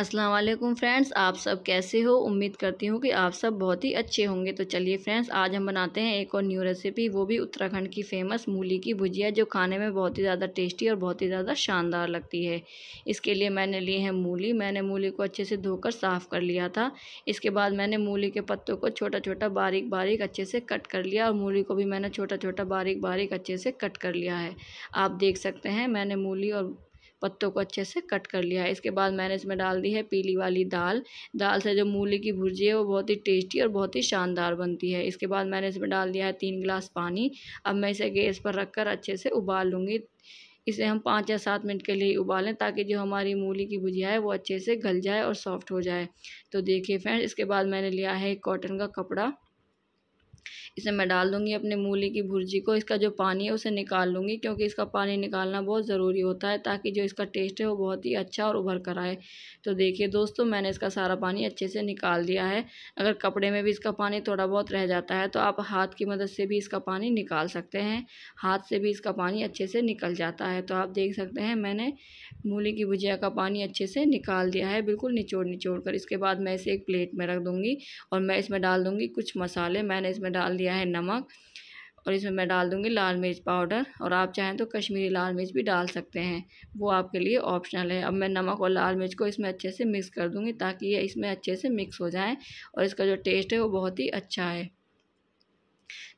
अस्सलाम वालेकुम फ्रेंड्स आप सब कैसे हो उम्मीद करती हूँ कि आप सब बहुत ही अच्छे होंगे तो चलिए फ्रेंड्स आज हम बनाते हैं एक और न्यू रेसिपी वो भी उत्तराखंड की फेमस मूली की भुजिया जो खाने में बहुत ही ज़्यादा टेस्टी और बहुत ही ज़्यादा शानदार लगती है इसके लिए मैंने लिए हैं मूली मैंने मूली को अच्छे से धोकर साफ़ कर लिया था इसके बाद मैंने मूली के पत्तों को छोटा छोटा बारीक बारीक अच्छे से कट कर लिया और मूली को भी मैंने छोटा छोटा बारीक बारीक अच्छे से कट कर लिया है आप देख सकते हैं मैंने मूली और पत्तों को अच्छे से कट कर लिया है इसके बाद मैंने इसमें डाल दी है पीली वाली दाल दाल से जो मूली की भुर्जी है वो बहुत ही टेस्टी और बहुत ही शानदार बनती है इसके बाद मैंने इसमें डाल दिया है तीन गिलास पानी अब मैं इसे गैस पर रख कर अच्छे से उबाल लूँगी इसे हम पाँच या सात मिनट के लिए उबालें ताकि जो हमारी मूली की भुजिया है वो अच्छे से गल जाए और सॉफ्ट हो जाए तो देखिए फ्रेंड्स इसके बाद मैंने लिया है एक कॉटन का कपड़ा इसे मैं डाल दूँगी अपने मूली की भुर्जी को इसका जो पानी है उसे निकाल लूँगी क्योंकि इसका पानी निकालना बहुत ज़रूरी होता है ताकि जो इसका टेस्ट है वो बहुत ही अच्छा और उभर कर आए तो देखिए दोस्तों मैंने इसका सारा पानी अच्छे से निकाल दिया है अगर कपड़े में भी इसका पानी थोड़ा बहुत रह जाता है तो आप हाथ की मदद से भी इसका पानी निकाल सकते हैं हाथ से भी इसका पानी अच्छे से निकल जाता है तो आप देख सकते हैं मैंने मूली की भुजिया का पानी अच्छे से निकाल दिया है बिल्कुल निचोड़ निचोड़ कर इसके बाद मैं इसे एक प्लेट में रख दूँगी और मैं इसमें डाल दूंगी कुछ मसाले मैंने इसमें डाल दिया लिया है नमक और इसमें मैं डाल दूँगी लाल मिर्च पाउडर और आप चाहें तो कश्मीरी लाल मिर्च भी डाल सकते हैं वो आपके लिए ऑप्शनल है अब मैं नमक और लाल मिर्च को इसमें अच्छे से मिक्स कर दूँगी ताकि ये इसमें अच्छे से मिक्स हो जाए और इसका जो टेस्ट है वो बहुत ही अच्छा है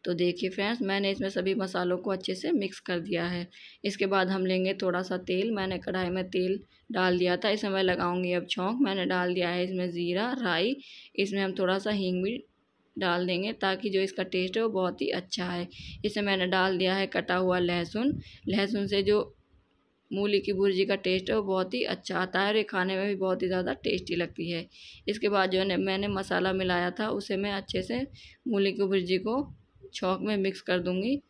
तो देखिए फ्रेंड्स मैंने इसमें सभी मसालों को अच्छे से मिक्स कर दिया है इसके बाद हम लेंगे थोड़ा सा तेल मैंने कढ़ाई में तेल डाल दिया था इसमें मैं लगाऊंगी अब छोंक मैंने डाल दिया है इसमें ज़ीरा राई इसमें हम थोड़ा सा हींग भी डाल देंगे ताकि जो इसका टेस्ट है वो बहुत ही अच्छा है इसे मैंने डाल दिया है कटा हुआ लहसुन लहसुन से जो मूली की भुर्जी का टेस्ट है वो बहुत ही अच्छा आता है और ये खाने में भी बहुत ही ज़्यादा टेस्टी लगती है इसके बाद जो है मैंने मसाला मिलाया था उसे मैं अच्छे से मूली की भुर्जी को छौंक में मिक्स कर दूँगी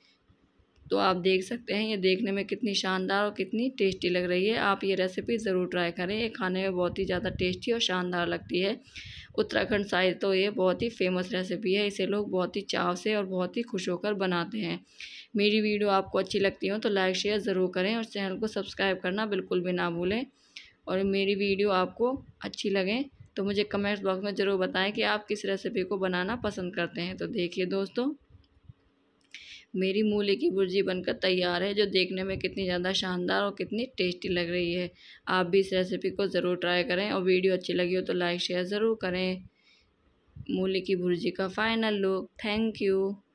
तो आप देख सकते हैं ये देखने में कितनी शानदार और कितनी टेस्टी लग रही है आप ये रेसिपी ज़रूर ट्राई करें ये खाने में बहुत ही ज़्यादा टेस्टी और शानदार लगती है उत्तराखंड साइड तो ये बहुत ही फेमस रेसिपी है इसे लोग बहुत ही चाव से और बहुत ही खुश होकर बनाते हैं मेरी वीडियो आपको अच्छी लगती हो तो लाइक शेयर ज़रूर करें और चैनल को सब्सक्राइब करना बिल्कुल भी ना भूलें और मेरी वीडियो आपको अच्छी लगें तो मुझे कमेंट्स बॉक्स में ज़रूर बताएं कि आप किस रेसिपी को बनाना पसंद करते हैं तो देखिए दोस्तों मेरी मूली की भुर्जी बनकर तैयार है जो देखने में कितनी ज़्यादा शानदार और कितनी टेस्टी लग रही है आप भी इस रेसिपी को ज़रूर ट्राई करें और वीडियो अच्छी लगी हो तो लाइक शेयर ज़रूर करें मूली की भुर्जी का फाइनल लुक थैंक यू